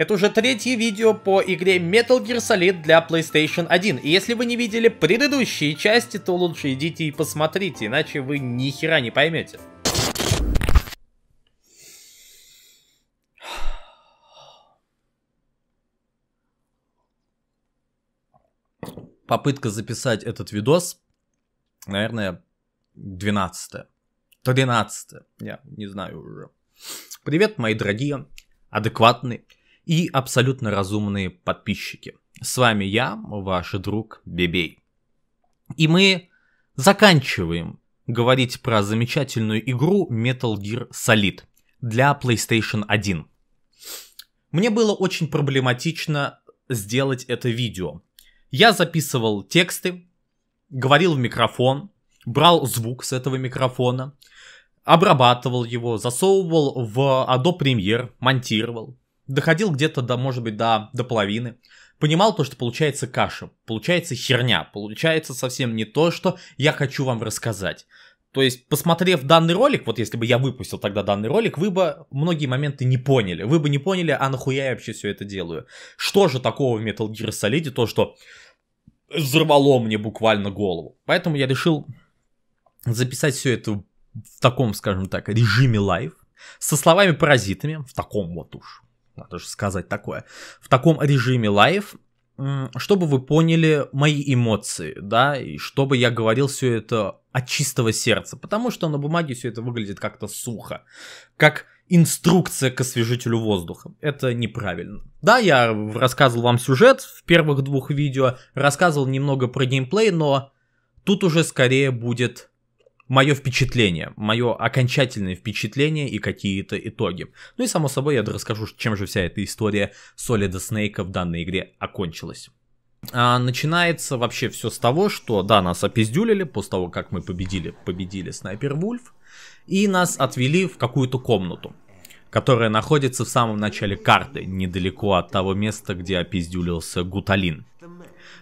Это уже третье видео по игре Metal Gear Solid для PlayStation 1. И если вы не видели предыдущие части, то лучше идите и посмотрите, иначе вы ни хера не поймете. Попытка записать этот видос, наверное, 12 13 я не знаю уже. Привет, мои дорогие, адекватные и абсолютно разумные подписчики. С вами я, ваш друг Бебей. И мы заканчиваем говорить про замечательную игру Metal Gear Solid для PlayStation 1. Мне было очень проблематично сделать это видео. Я записывал тексты, говорил в микрофон, брал звук с этого микрофона, обрабатывал его, засовывал в Adobe Premiere, монтировал, доходил где-то до, может быть, до, до половины, понимал то, что получается каша, получается херня, получается совсем не то, что я хочу вам рассказать. То есть, посмотрев данный ролик, вот если бы я выпустил тогда данный ролик, вы бы многие моменты не поняли. Вы бы не поняли, а нахуя я вообще все это делаю. Что же такого в Metal Gear Solid, то, что взорвало мне буквально голову. Поэтому я решил записать все это в таком, скажем так, режиме лайв, со словами-паразитами, в таком вот уж надо же сказать такое, в таком режиме лайв, чтобы вы поняли мои эмоции, да, и чтобы я говорил все это от чистого сердца, потому что на бумаге все это выглядит как-то сухо, как инструкция к освежителю воздуха. Это неправильно. Да, я рассказывал вам сюжет в первых двух видео, рассказывал немного про геймплей, но тут уже скорее будет мое впечатление, мое окончательное впечатление и какие-то итоги. Ну и само собой я расскажу, чем же вся эта история Солида Снейка в данной игре окончилась. А, начинается вообще все с того, что да, нас опиздюлили после того, как мы победили, победили Снайпер Вульф, и нас отвели в какую-то комнату, которая находится в самом начале карты, недалеко от того места, где опиздюлился Гуталин.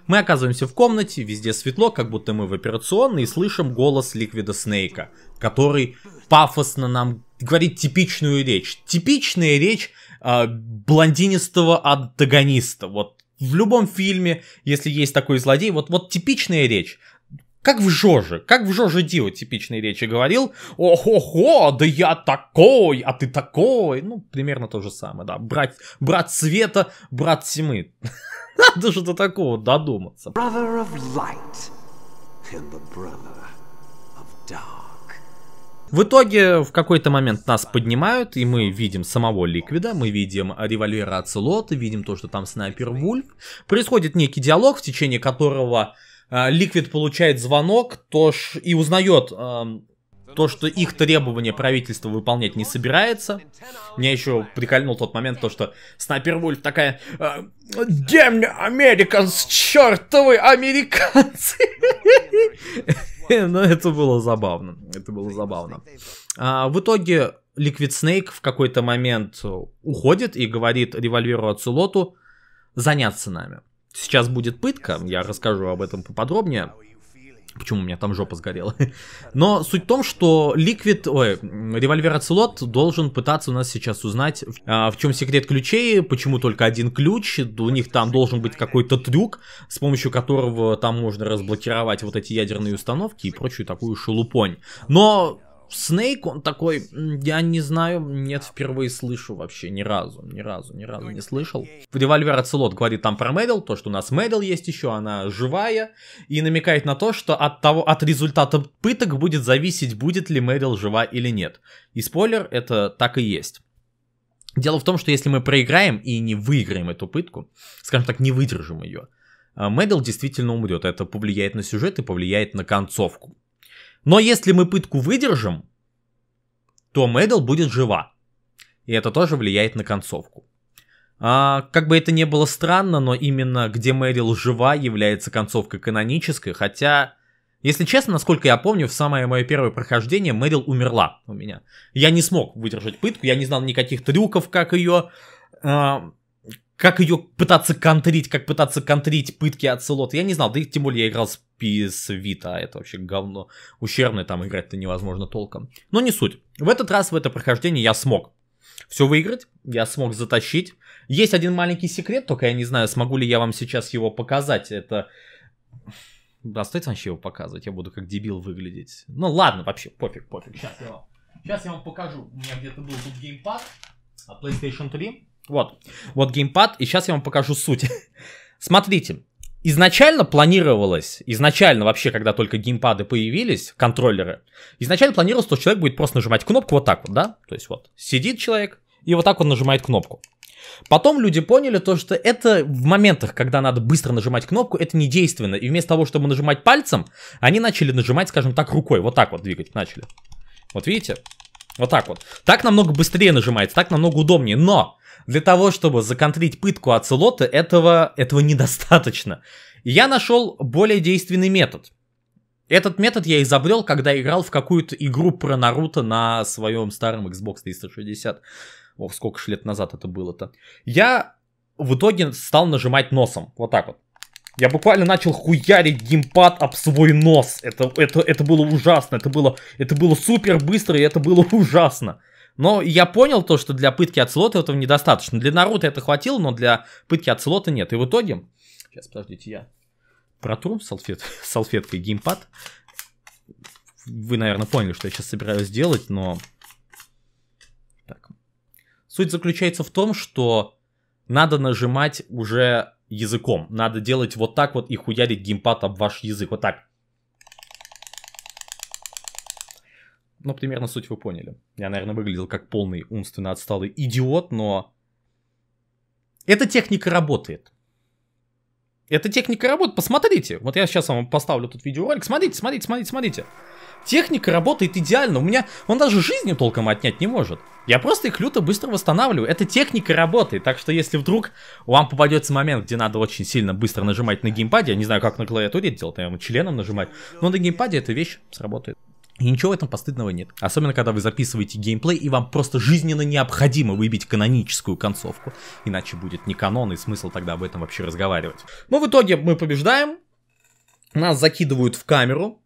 Мы оказываемся в комнате, везде светло, как будто мы в операционной, и слышим голос Ликвида Снейка, который пафосно нам говорит типичную речь. Типичная речь э, блондинистого антагониста. Вот в любом фильме, если есть такой злодей, вот, вот типичная речь. Как в Жоже, как в Жоже Дио типичной речи говорил. О-хо-хо, да я такой, а ты такой. Ну, примерно то же самое, да. Брат, брат света, брат тьмы. Надо же до такого додуматься. Brother of light and the brother of dark. В итоге в какой-то момент нас поднимают, и мы видим самого Ликвида, мы видим револьвера Ацелота, видим то, что там снайпер Вульф. Происходит некий диалог, в течение которого а, Ликвид получает звонок то ш... и узнает а, то, что их требования правительство выполнять не собирается. Мне еще прикольнул тот момент, то, что Снайпер Вульф такая «А, «Где мне американс, чертовы американцы!» Но ну, это было забавно, это было забавно. А, в итоге Ликвид Снейк в какой-то момент уходит и говорит револьверу Ацелоту заняться нами. Сейчас будет пытка, я расскажу об этом поподробнее. Почему у меня там жопа сгорела? Но суть в том, что Ликвид, ой, револьвер Ацелот должен пытаться у нас сейчас узнать, а, в чем секрет ключей, почему только один ключ, у них там должен быть какой-то трюк, с помощью которого там можно разблокировать вот эти ядерные установки и прочую такую шелупонь. Но Снейк, он такой, я не знаю, нет, впервые слышу вообще ни разу, ни разу, ни разу не слышал. В Револьвер Оцелот говорит там про Мэддл, то, что у нас Мэддл есть еще, она живая, и намекает на то, что от того, от результата пыток будет зависеть, будет ли Мэддл жива или нет. И спойлер, это так и есть. Дело в том, что если мы проиграем и не выиграем эту пытку, скажем так, не выдержим ее, а, Мэддл действительно умрет. Это повлияет на сюжет и повлияет на концовку. Но если мы пытку выдержим, то Мэддл будет жива. И это тоже влияет на концовку. А, как бы это ни было странно, но именно где Мэрил жива является концовкой канонической, хотя, если честно, насколько я помню, в самое мое первое прохождение Мэрил умерла у меня. Я не смог выдержать пытку, я не знал никаких трюков, как ее а, как ее пытаться контрить, как пытаться контрить пытки от Селота, я не знал, да и тем более я играл с PS Vita, а это вообще говно ущербное, там играть-то невозможно толком. Но не суть. В этот раз, в это прохождение я смог все выиграть, я смог затащить. Есть один маленький секрет, только я не знаю, смогу ли я вам сейчас его показать. Это... Да, стоит вообще его показывать, я буду как дебил выглядеть. Ну ладно, вообще, пофиг, пофиг. Сейчас я вам, сейчас я вам покажу. У меня где-то был тут геймпад от а PlayStation 3. Вот. Вот геймпад, и сейчас я вам покажу суть. Смотрите, изначально планировалось, изначально вообще, когда только геймпады появились, контроллеры, изначально планировалось, что человек будет просто нажимать кнопку вот так вот, да? То есть вот сидит человек, и вот так он нажимает кнопку. Потом люди поняли то, что это в моментах, когда надо быстро нажимать кнопку, это недейственно. И вместо того, чтобы нажимать пальцем, они начали нажимать, скажем так, рукой. Вот так вот двигать начали. Вот видите? Вот так вот. Так намного быстрее нажимается, так намного удобнее. Но для того, чтобы законтрить пытку Ацелота, этого, этого недостаточно. Я нашел более действенный метод. Этот метод я изобрел, когда играл в какую-то игру про Наруто на своем старом Xbox 360. Ох, сколько ж лет назад это было-то. Я в итоге стал нажимать носом. Вот так вот. Я буквально начал хуярить геймпад об свой нос. Это, это, это было ужасно. Это было, это было супер быстро, и это было ужасно. Но я понял то, что для пытки от слота этого недостаточно. Для Наруто это хватило, но для пытки от слота нет. И в итоге... Сейчас, подождите, я протру салфет... салфеткой геймпад. Вы, наверное, поняли, что я сейчас собираюсь сделать. но... Так. Суть заключается в том, что надо нажимать уже языком. Надо делать вот так вот и хуярить геймпад об ваш язык. Вот так. Ну, примерно суть вы поняли. Я, наверное, выглядел как полный умственно отсталый идиот, но... Эта техника работает. Эта техника работает, посмотрите. Вот я сейчас вам поставлю тут видеоролик. Смотрите, смотрите, смотрите, смотрите. Техника работает идеально. У меня он даже жизни толком отнять не может. Я просто их люто быстро восстанавливаю. Эта техника работает. Так что если вдруг вам попадется момент, где надо очень сильно быстро нажимать на геймпаде, я не знаю, как на клавиатуре делать, наверное, членом нажимать, но на геймпаде эта вещь сработает. И ничего в этом постыдного нет. Особенно, когда вы записываете геймплей, и вам просто жизненно необходимо выбить каноническую концовку. Иначе будет не канон, и смысл тогда об этом вообще разговаривать. Но ну, в итоге мы побеждаем. Нас закидывают в камеру.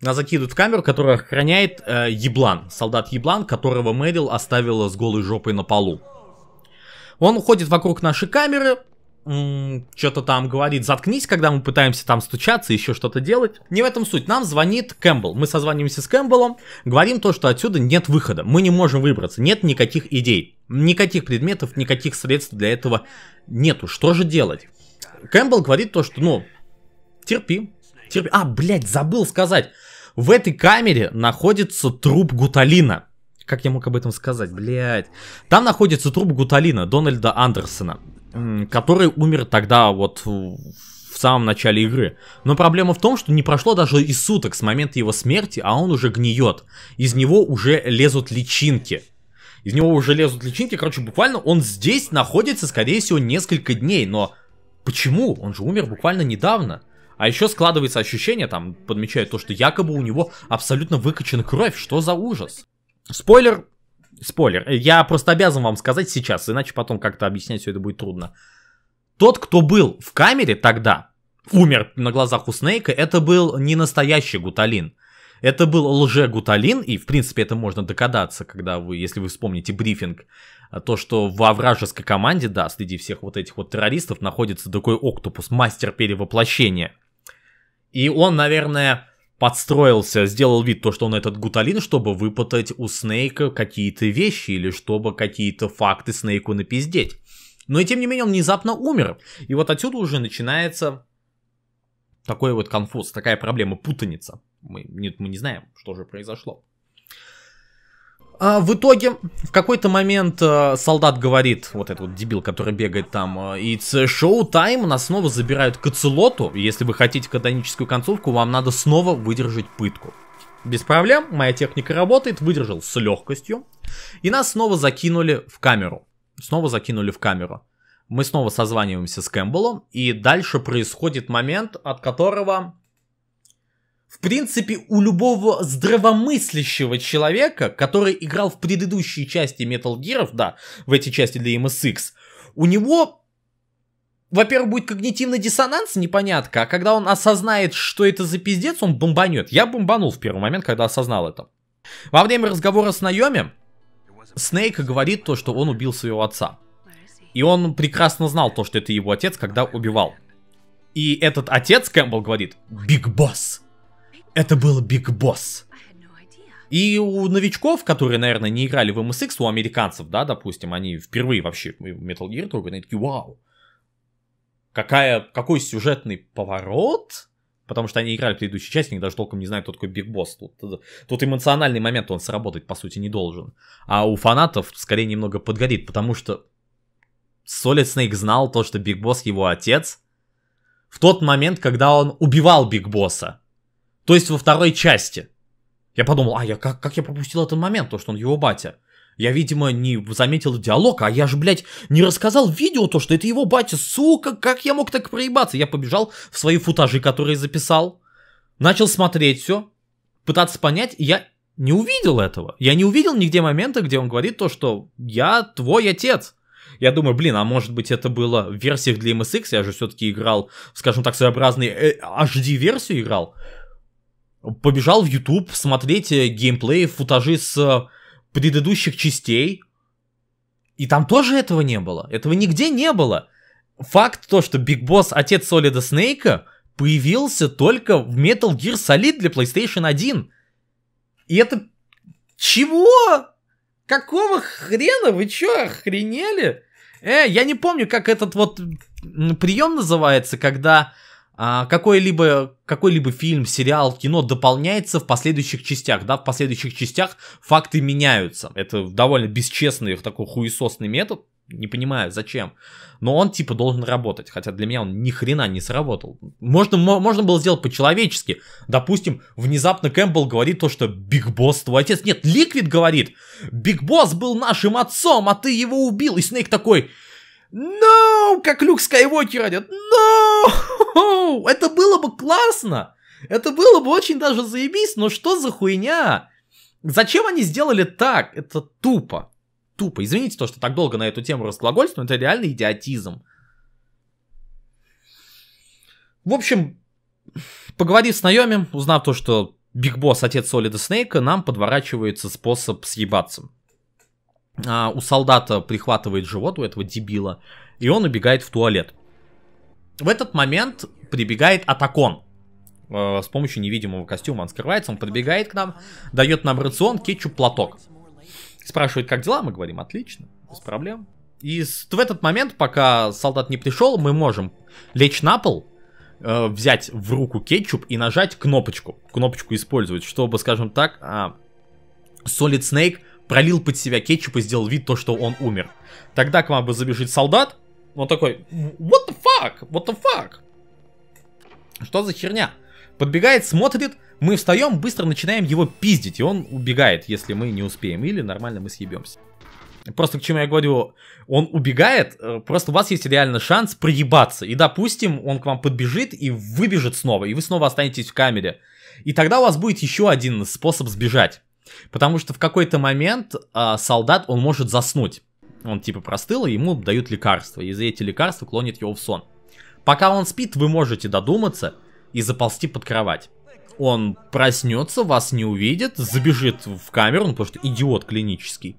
Нас закидывают в камеру, которая охраняет э, Еблан. Солдат Еблан, которого Мэрил оставила с голой жопой на полу. Он уходит вокруг нашей камеры, что-то там говорит, заткнись, когда мы пытаемся там стучаться, еще что-то делать. Не в этом суть. Нам звонит Кэмпбелл. Мы созваниваемся с Кэмпбеллом, говорим то, что отсюда нет выхода. Мы не можем выбраться. Нет никаких идей, никаких предметов, никаких средств для этого нету. Что же делать? Кэмпбелл говорит то, что, ну, терпи, терпи. А, блядь, забыл сказать. В этой камере находится труп Гуталина. Как я мог об этом сказать, блядь? Там находится труп Гуталина, Дональда Андерсона который умер тогда вот в самом начале игры. Но проблема в том, что не прошло даже и суток с момента его смерти, а он уже гниет. Из него уже лезут личинки. Из него уже лезут личинки, короче, буквально он здесь находится, скорее всего, несколько дней, но почему? Он же умер буквально недавно. А еще складывается ощущение, там подмечают то, что якобы у него абсолютно выкачана кровь, что за ужас. Спойлер, Спойлер. Я просто обязан вам сказать сейчас, иначе потом как-то объяснять все это будет трудно. Тот, кто был в камере тогда, умер на глазах у Снейка, это был не настоящий Гуталин. Это был лже-Гуталин, и, в принципе, это можно догадаться, когда вы, если вы вспомните брифинг, а, то, что во вражеской команде, да, среди всех вот этих вот террористов находится такой октопус, мастер перевоплощения. И он, наверное, подстроился, сделал вид то, что он этот гуталин, чтобы выпытать у Снейка какие-то вещи или чтобы какие-то факты Снейку напиздеть. Но и тем не менее он внезапно умер. И вот отсюда уже начинается такой вот конфуз, такая проблема, путаница. Мы нет, мы не знаем, что же произошло. А в итоге, в какой-то момент э, солдат говорит, вот этот вот дебил, который бегает там, э, it's show time, нас снова забирают к оцелоту, если вы хотите каноническую концовку, вам надо снова выдержать пытку. Без проблем, моя техника работает, выдержал с легкостью. И нас снова закинули в камеру. Снова закинули в камеру. Мы снова созваниваемся с Кэмпбеллом, и дальше происходит момент, от которого в принципе, у любого здравомыслящего человека, который играл в предыдущие части Metal Gear, да, в эти части для MSX, у него во-первых, будет когнитивный диссонанс, непонятка, а когда он осознает, что это за пиздец, он бомбанет. Я бомбанул в первый момент, когда осознал это. Во время разговора с Наеми, Снейк говорит то, что он убил своего отца. И он прекрасно знал то, что это его отец, когда убивал. И этот отец, Кэмпбелл говорит, Биг Босс. Это был Биг Босс. И у новичков, которые, наверное, не играли в MSX, у американцев, да, допустим, они впервые вообще в Metal Gear только они такие, вау, какая, какой сюжетный поворот, потому что они играли в предыдущей части, они даже толком не знают, кто такой Биг Босс. Тут, тут, эмоциональный момент, он сработать, по сути, не должен. А у фанатов скорее немного подгорит, потому что Solid Snake знал то, что Биг Босс его отец в тот момент, когда он убивал Биг Босса. То есть во второй части. Я подумал, а я как, как я пропустил этот момент, то, что он его батя. Я, видимо, не заметил диалог, а я же, блядь, не рассказал видео то, что это его батя, сука, как я мог так проебаться? Я побежал в свои футажи, которые записал, начал смотреть все, пытаться понять, и я не увидел этого. Я не увидел нигде момента, где он говорит то, что я твой отец. Я думаю, блин, а может быть это было в версиях для MSX, я же все-таки играл, скажем так, своеобразный э, HD-версию играл побежал в YouTube смотреть э, геймплей, футажи с э, предыдущих частей. И там тоже этого не было. Этого нигде не было. Факт то, что Биг Босс, отец Солида Снейка, появился только в Metal Gear Solid для PlayStation 1. И это... Чего? Какого хрена? Вы чё, охренели? Э, я не помню, как этот вот прием называется, когда а какой-либо какой-либо фильм, сериал, кино дополняется в последующих частях, да, в последующих частях факты меняются. Это довольно бесчестный такой хуесосный метод, не понимаю, зачем. Но он типа должен работать, хотя для меня он ни хрена не сработал. Можно, можно было сделать по-человечески. Допустим, внезапно Кэмпбелл говорит то, что Биг Босс твой отец. Нет, Ликвид говорит, Биг Босс был нашим отцом, а ты его убил. И Снейк такой, No! «Ну, как Люк Скайуокер идет. No! Ну, это было бы классно! Это было бы очень даже заебись, но что за хуйня? Зачем они сделали так? Это тупо. Тупо. Извините то, что так долго на эту тему разглагольствую, но это реально идиотизм. В общем, поговорив с Наеми, узнав то, что Биг Босс, отец Солида Снейка, нам подворачивается способ съебаться а, у солдата прихватывает живот у этого дебила, и он убегает в туалет. В этот момент прибегает Атакон. А, с помощью невидимого костюма он скрывается, он подбегает к нам, дает нам рацион, кетчуп, платок. Спрашивает, как дела? Мы говорим, отлично, без проблем. И в этот момент, пока солдат не пришел, мы можем лечь на пол, э, взять в руку кетчуп и нажать кнопочку. Кнопочку использовать, чтобы, скажем так, э, Solid Snake пролил под себя кетчуп и сделал вид то, что он умер. Тогда к вам бы забежит солдат, он такой, what the fuck, what the fuck? Что за херня? Подбегает, смотрит, мы встаем, быстро начинаем его пиздить, и он убегает, если мы не успеем, или нормально мы съебемся. Просто к чему я говорю, он убегает, э, просто у вас есть реально шанс проебаться. И допустим, он к вам подбежит и выбежит снова, и вы снова останетесь в камере. И тогда у вас будет еще один способ сбежать. Потому что в какой-то момент а, солдат, он может заснуть. Он типа простыл, и ему дают лекарства. И за эти лекарства клонит его в сон. Пока он спит, вы можете додуматься и заползти под кровать. Он проснется, вас не увидит, забежит в камеру, ну потому что идиот клинический.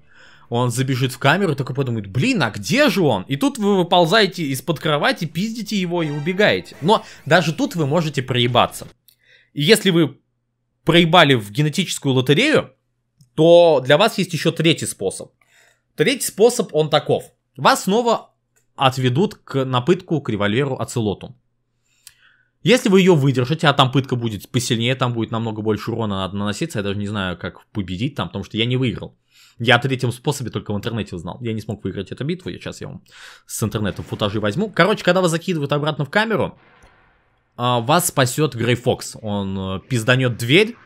Он забежит в камеру и такой подумает, блин, а где же он? И тут вы выползаете из-под кровати, пиздите его и убегаете. Но даже тут вы можете проебаться. И если вы проебали в генетическую лотерею, то для вас есть еще третий способ. Третий способ, он таков. Вас снова отведут к, напытку к револьверу Ацелоту. Если вы ее выдержите, а там пытка будет посильнее, там будет намного больше урона надо наноситься, я даже не знаю, как победить там, потому что я не выиграл. Я о третьем способе только в интернете узнал. Я не смог выиграть эту битву, я сейчас я вам с интернетом футажи возьму. Короче, когда вас закидывают обратно в камеру, а, вас спасет Грей Фокс. Он э, пизданет дверь,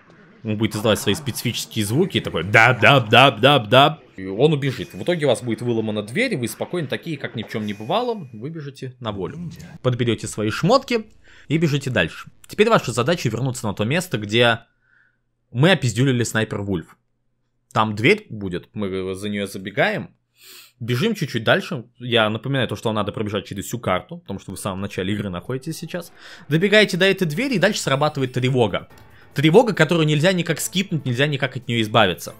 он будет издавать свои специфические звуки, и такой даб-даб-даб-даб-даб. И он убежит. В итоге у вас будет выломана дверь, и вы спокойно такие, как ни в чем не бывало, выбежите на волю. Подберете свои шмотки и бежите дальше. Теперь ваша задача вернуться на то место, где мы опиздюлили снайпер Вульф. Там дверь будет, мы за нее забегаем, Бежим чуть-чуть дальше. Я напоминаю то, что вам надо пробежать через всю карту, потому что вы в самом начале игры находитесь сейчас. Добегаете до этой двери, и дальше срабатывает тревога тревога, которую нельзя никак скипнуть, нельзя никак от нее избавиться.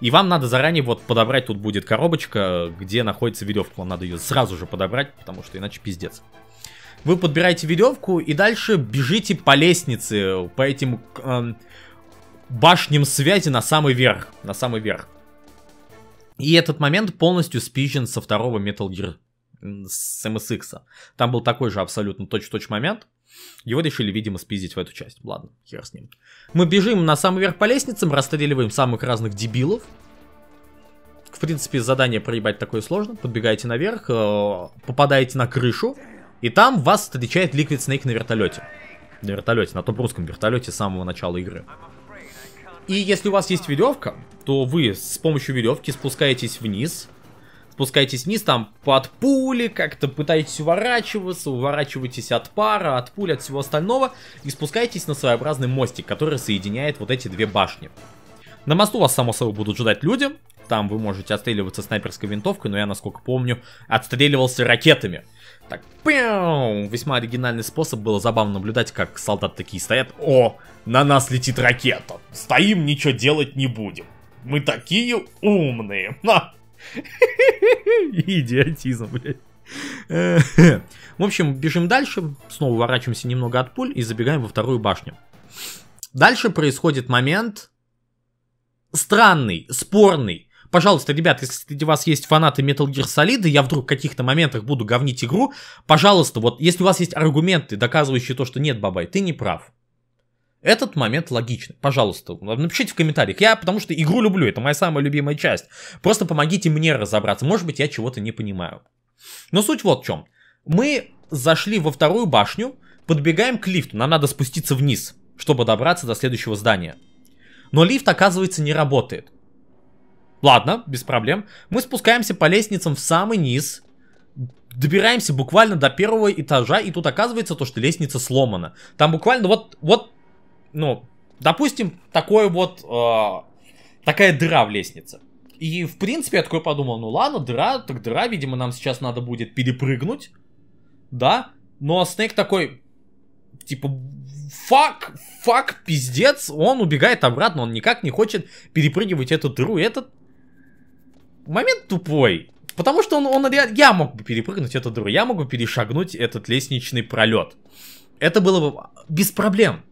И вам надо заранее вот подобрать, тут будет коробочка, где находится веревка, вам надо ее сразу же подобрать, потому что иначе пиздец. Вы подбираете веревку и дальше бежите по лестнице, по этим э, башням связи на самый верх, на самый верх. И этот момент полностью спичен со второго Metal Gear с MSX. Там был такой же абсолютно точь-в-точь -точь момент. Его решили, видимо, спиздить в эту часть. Ладно, хер с ним. Мы бежим на самый верх по лестницам, расстреливаем самых разных дебилов. В принципе, задание проебать такое сложно. Подбегаете наверх, э, попадаете на крышу, и там вас встречает Ликвид Снейк на вертолете. На вертолете, на том русском вертолете с самого начала игры. И если у вас есть веревка, то вы с помощью веревки спускаетесь вниз, спускайтесь вниз, там под пули, как-то пытаетесь уворачиваться, уворачивайтесь от пара, от пуль, от всего остального, и спускайтесь на своеобразный мостик, который соединяет вот эти две башни. На мосту вас, само собой, будут ждать люди, там вы можете отстреливаться снайперской винтовкой, но я, насколько помню, отстреливался ракетами. Так, пяу! Весьма оригинальный способ, было забавно наблюдать, как солдаты такие стоят. О, на нас летит ракета. Стоим, ничего делать не будем. Мы такие умные. Ха. Идиотизм, блядь. В общем, бежим дальше, снова уворачиваемся немного от пуль и забегаем во вторую башню. Дальше происходит момент странный, спорный. Пожалуйста, ребят, если среди вас есть фанаты Metal Gear Solid, я вдруг в каких-то моментах буду говнить игру, пожалуйста, вот если у вас есть аргументы, доказывающие то, что нет, Бабай, ты не прав. Этот момент логичный. Пожалуйста, напишите в комментариях. Я потому что игру люблю, это моя самая любимая часть. Просто помогите мне разобраться. Может быть, я чего-то не понимаю. Но суть вот в чем. Мы зашли во вторую башню, подбегаем к лифту. Нам надо спуститься вниз, чтобы добраться до следующего здания. Но лифт, оказывается, не работает. Ладно, без проблем. Мы спускаемся по лестницам в самый низ, добираемся буквально до первого этажа, и тут оказывается то, что лестница сломана. Там буквально вот, вот ну, допустим, такой вот, э, такая дыра в лестнице. И, в принципе, я такой подумал, ну ладно, дыра, так дыра, видимо, нам сейчас надо будет перепрыгнуть, да? Но Снейк такой, типа, фак, фак, пиздец, он убегает обратно, он никак не хочет перепрыгивать эту дыру, этот момент тупой. Потому что он, он, я мог бы перепрыгнуть эту дыру, я могу перешагнуть этот лестничный пролет. Это было бы без проблем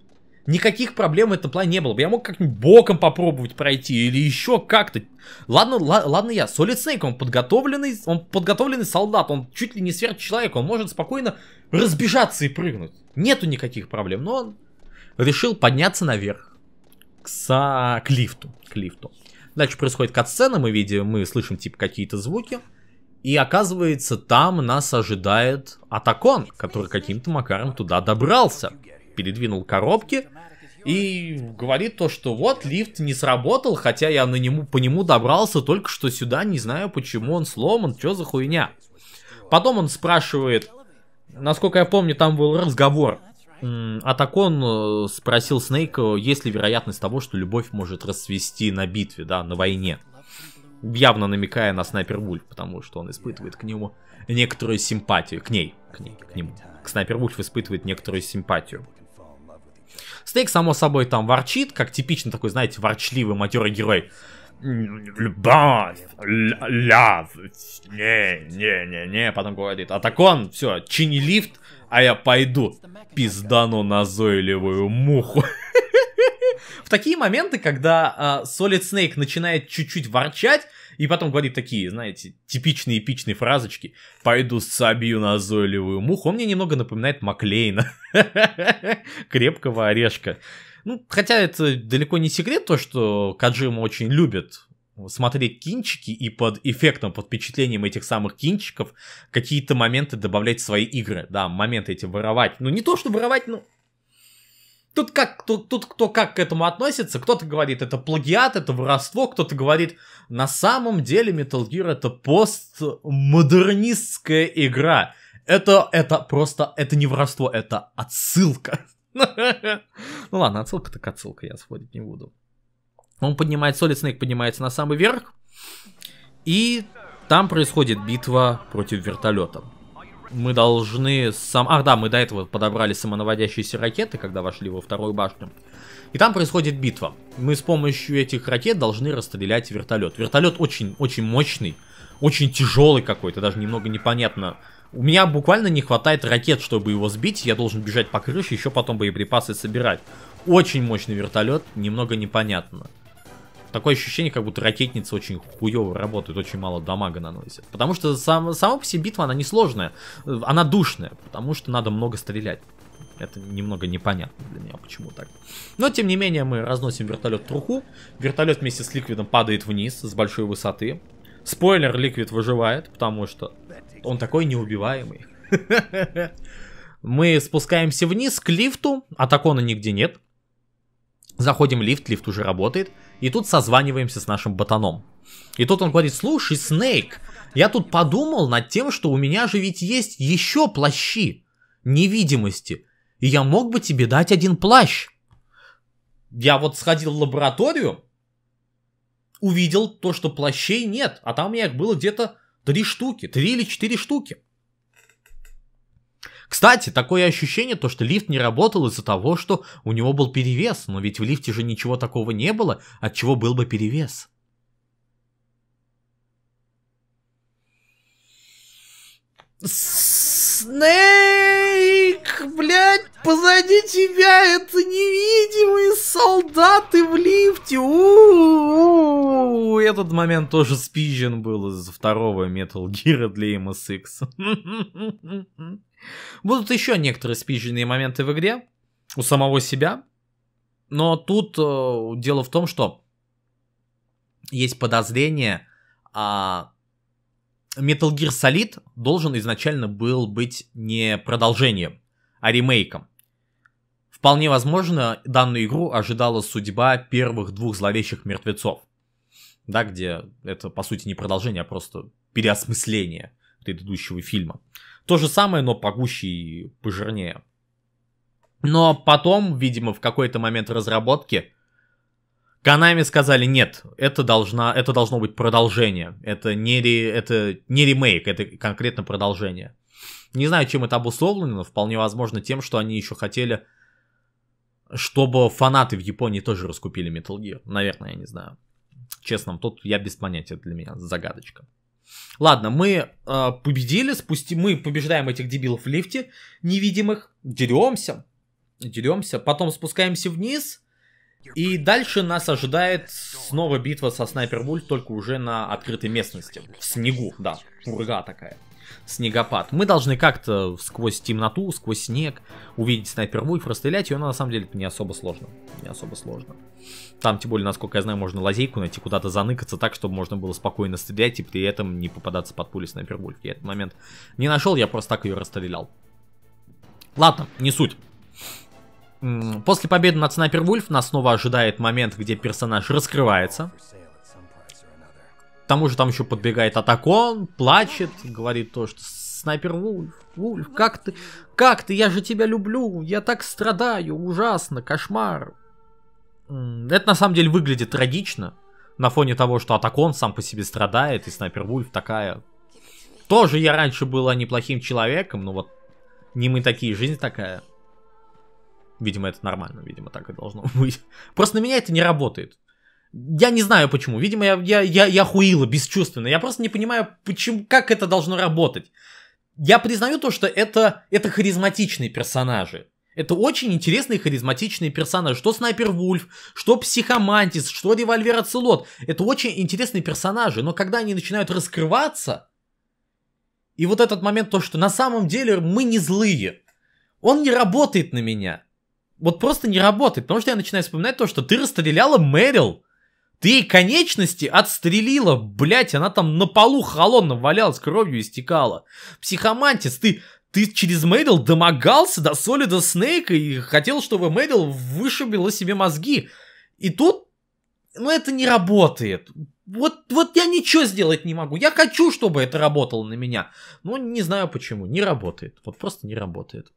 никаких проблем в этом плане не было Я мог как-нибудь боком попробовать пройти или еще как-то. Ладно, ладно я, Solid Snake, он подготовленный, он подготовленный солдат, он чуть ли не сверхчеловек, он может спокойно разбежаться и прыгнуть. Нету никаких проблем, но он решил подняться наверх к, со... к лифту, к лифту. Дальше происходит катсцена, мы видим, мы слышим типа какие-то звуки. И оказывается, там нас ожидает Атакон, который каким-то макаром туда добрался передвинул коробки и говорит то, что вот лифт не сработал, хотя я на нему, по нему добрался только что сюда, не знаю почему он сломан, что за хуйня. Потом он спрашивает, насколько я помню, там был разговор. А так он э, спросил Снейка, есть ли вероятность того, что любовь может расцвести на битве, да, на войне. Явно намекая на Снайпер Вульф, потому что он испытывает к нему некоторую симпатию, к ней, к ней, к нему. К Снайпер Вульф испытывает некоторую симпатию. Снейк, само собой, там ворчит, как типично такой, знаете, ворчливый матерый герой. Любовь, ляв, не, не, не, не, потом говорит, а так он, все, чини лифт, а я пойду, пиздану назойливую муху. В такие моменты, когда Солид а, Снейк начинает чуть-чуть ворчать, и потом говорит такие, знаете, типичные эпичные фразочки. «Пойду собью назойливую муху». Он мне немного напоминает Маклейна. Крепкого орешка. Ну, хотя это далеко не секрет, то, что Каджима очень любит смотреть кинчики и под эффектом, под впечатлением этих самых кинчиков какие-то моменты добавлять в свои игры. Да, моменты эти воровать. Ну, не то, что воровать, ну, Тут как, тут, тут кто как к этому относится, кто-то говорит, это плагиат, это воровство, кто-то говорит, на самом деле Metal Gear это постмодернистская игра. Это, это просто, это не воровство, это отсылка. Ну ладно, отсылка так отсылка, я сводить не буду. Он поднимает, Solid Snake поднимается на самый верх, и там происходит битва против вертолета мы должны сам... Ах, да, мы до этого подобрали самонаводящиеся ракеты, когда вошли во вторую башню. И там происходит битва. Мы с помощью этих ракет должны расстрелять вертолет. Вертолет очень-очень мощный, очень тяжелый какой-то, даже немного непонятно. У меня буквально не хватает ракет, чтобы его сбить. Я должен бежать по крыше, еще потом боеприпасы собирать. Очень мощный вертолет, немного непонятно такое ощущение, как будто ракетницы очень хуево работают, очень мало дамага наносят. Потому что сам, сама по себе битва, она несложная, э, она душная, потому что надо много стрелять. Это немного непонятно для меня, почему так. Но, тем не менее, мы разносим вертолет труху. Вертолет вместе с Ликвидом падает вниз с большой высоты. Спойлер, Ликвид выживает, потому что он такой неубиваемый. Мы спускаемся вниз к лифту, атакона нигде нет. Заходим в лифт, лифт уже работает. И тут созваниваемся с нашим ботаном. И тут он говорит, слушай, Снейк, я тут подумал над тем, что у меня же ведь есть еще плащи невидимости. И я мог бы тебе дать один плащ. Я вот сходил в лабораторию, увидел то, что плащей нет, а там у меня их было где-то три штуки, три или четыре штуки. Кстати, такое ощущение, то, что лифт не работал из-за того, что у него был перевес, но ведь в лифте же ничего такого не было, от чего был бы перевес. Снейк, блядь, позади тебя это невидимые солдаты в лифте. У-у-у. Этот момент тоже спижен был из второго Metal Gear для MSX. Будут еще некоторые спиченные моменты в игре у самого себя, но тут э, дело в том, что есть подозрение, а Metal Gear Solid должен изначально был быть не продолжением, а ремейком. Вполне возможно, данную игру ожидала судьба первых двух зловещих мертвецов. Да, где это, по сути, не продолжение, а просто переосмысление предыдущего фильма. Uh, то же самое, но погуще и пожирнее. Но потом, видимо, в какой-то момент разработки Канами сказали, нет, это, должна, это должно быть продолжение. Это не, ре, это не ремейк, это конкретно продолжение. Не знаю, чем это обусловлено, но вполне возможно тем, что они еще хотели, чтобы фанаты в Японии тоже раскупили Metal Gear. Наверное, я не знаю. Честно, тут я без понятия, для меня загадочка. Ладно, мы э, победили, спусти, мы побеждаем этих дебилов в лифте невидимых, деремся, деремся, потом спускаемся вниз, и дальше нас ожидает снова битва со снайпер-вульф, только уже на открытой местности, в снегу, да, пурга такая снегопад. Мы должны как-то сквозь темноту, сквозь снег увидеть снайпер вульф, расстрелять ее, но на самом деле это не особо сложно. Не особо сложно. Там, тем более, насколько я знаю, можно лазейку найти, куда-то заныкаться так, чтобы можно было спокойно стрелять и при этом не попадаться под пули снайпер вульф. Я этот момент не нашел, я просто так ее расстрелял. Ладно, не суть. После победы над Снайпер Вульф нас снова ожидает момент, где персонаж раскрывается. К тому же там еще подбегает Атакон, плачет, говорит то, что снайпер Вульф, Вульф, как ты, как ты, я же тебя люблю, я так страдаю, ужасно, кошмар. Это на самом деле выглядит трагично, на фоне того, что Атакон сам по себе страдает, и снайпер Вульф такая... Тоже я раньше была неплохим человеком, но вот не мы такие, жизнь такая. Видимо, это нормально, видимо, так и должно быть. Просто на меня это не работает. Я не знаю почему. Видимо, я, я, я, я хуила бесчувственно. Я просто не понимаю, почему, как это должно работать. Я признаю то, что это, это харизматичные персонажи. Это очень интересные харизматичные персонажи. Что Снайпер Вульф, что Психомантис, что Револьвер Оцелот. Это очень интересные персонажи, но когда они начинают раскрываться, и вот этот момент, то, что на самом деле мы не злые, он не работает на меня. Вот просто не работает, потому что я начинаю вспоминать то, что ты расстреляла Мэрил. Ты конечности отстрелила, блять, она там на полу холодно валялась, кровью истекала. Психомантис, ты, ты через Мейдл домогался до Солида Снейка и хотел, чтобы Мейдл вышибила себе мозги. И тут, ну это не работает. Вот, вот я ничего сделать не могу. Я хочу, чтобы это работало на меня. Но ну, не знаю почему. Не работает. Вот просто не работает.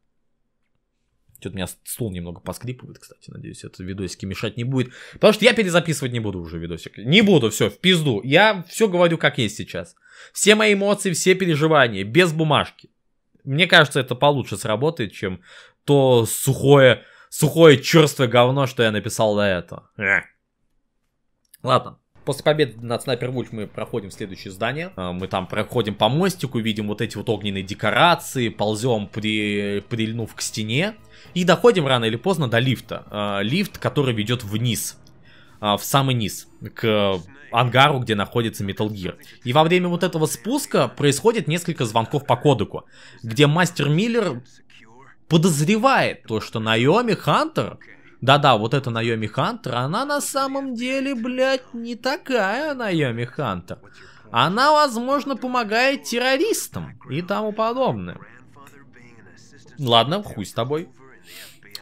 Что-то у меня стул немного поскрипывает, кстати. Надеюсь, это видосики мешать не будет. Потому что я перезаписывать не буду уже видосик. Не буду, все, в пизду. Я все говорю как есть сейчас. Все мои эмоции, все переживания, без бумажки. Мне кажется, это получше сработает, чем то сухое, сухое черствое говно, что я написал до этого. Ладно. После победы над Снайпервульф мы проходим следующее здание. А, мы там проходим по мостику, видим вот эти вот огненные декорации, ползем, при... прильнув к стене. И доходим рано или поздно до лифта. А, лифт, который ведет вниз. А, в самый низ. К ангару, где находится Metal Gear. И во время вот этого спуска происходит несколько звонков по кодеку, где мастер Миллер подозревает то, что Наоми Хантер да-да, вот это Наеми Хантер, она на самом деле, блядь, не такая Наеми Хантер. Она, возможно, помогает террористам и тому подобное. Ладно, хуй с тобой.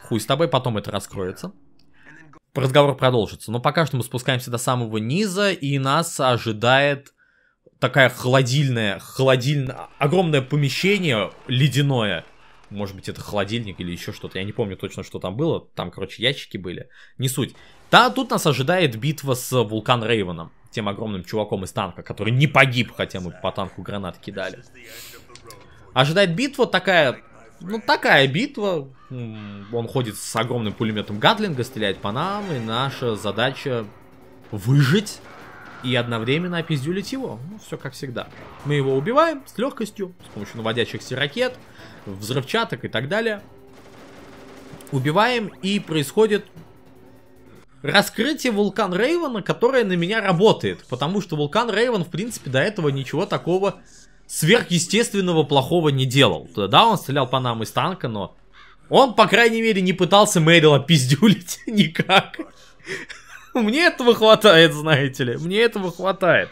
Хуй с тобой, потом это раскроется. Разговор продолжится. Но пока что мы спускаемся до самого низа, и нас ожидает такая холодильная, холодильная, огромное помещение ледяное, может быть, это холодильник или еще что-то. Я не помню точно, что там было. Там, короче, ящики были. Не суть. Да, тут нас ожидает битва с Вулкан Рейвеном, тем огромным чуваком из танка, который не погиб, хотя мы по танку гранат кидали. Ожидает битва такая... Ну, такая битва. Он ходит с огромным пулеметом Гатлинга, стреляет по нам, и наша задача выжить и одновременно опиздюлить его. Ну, все как всегда. Мы его убиваем с легкостью, с помощью наводящихся ракет, взрывчаток и так далее. Убиваем, и происходит раскрытие вулкан Рейвена, которое на меня работает. Потому что вулкан Рейвен, в принципе, до этого ничего такого сверхъестественного плохого не делал. Да, он стрелял по нам из танка, но он, по крайней мере, не пытался Мэрила пиздюлить никак. Мне этого хватает, знаете ли. Мне этого хватает.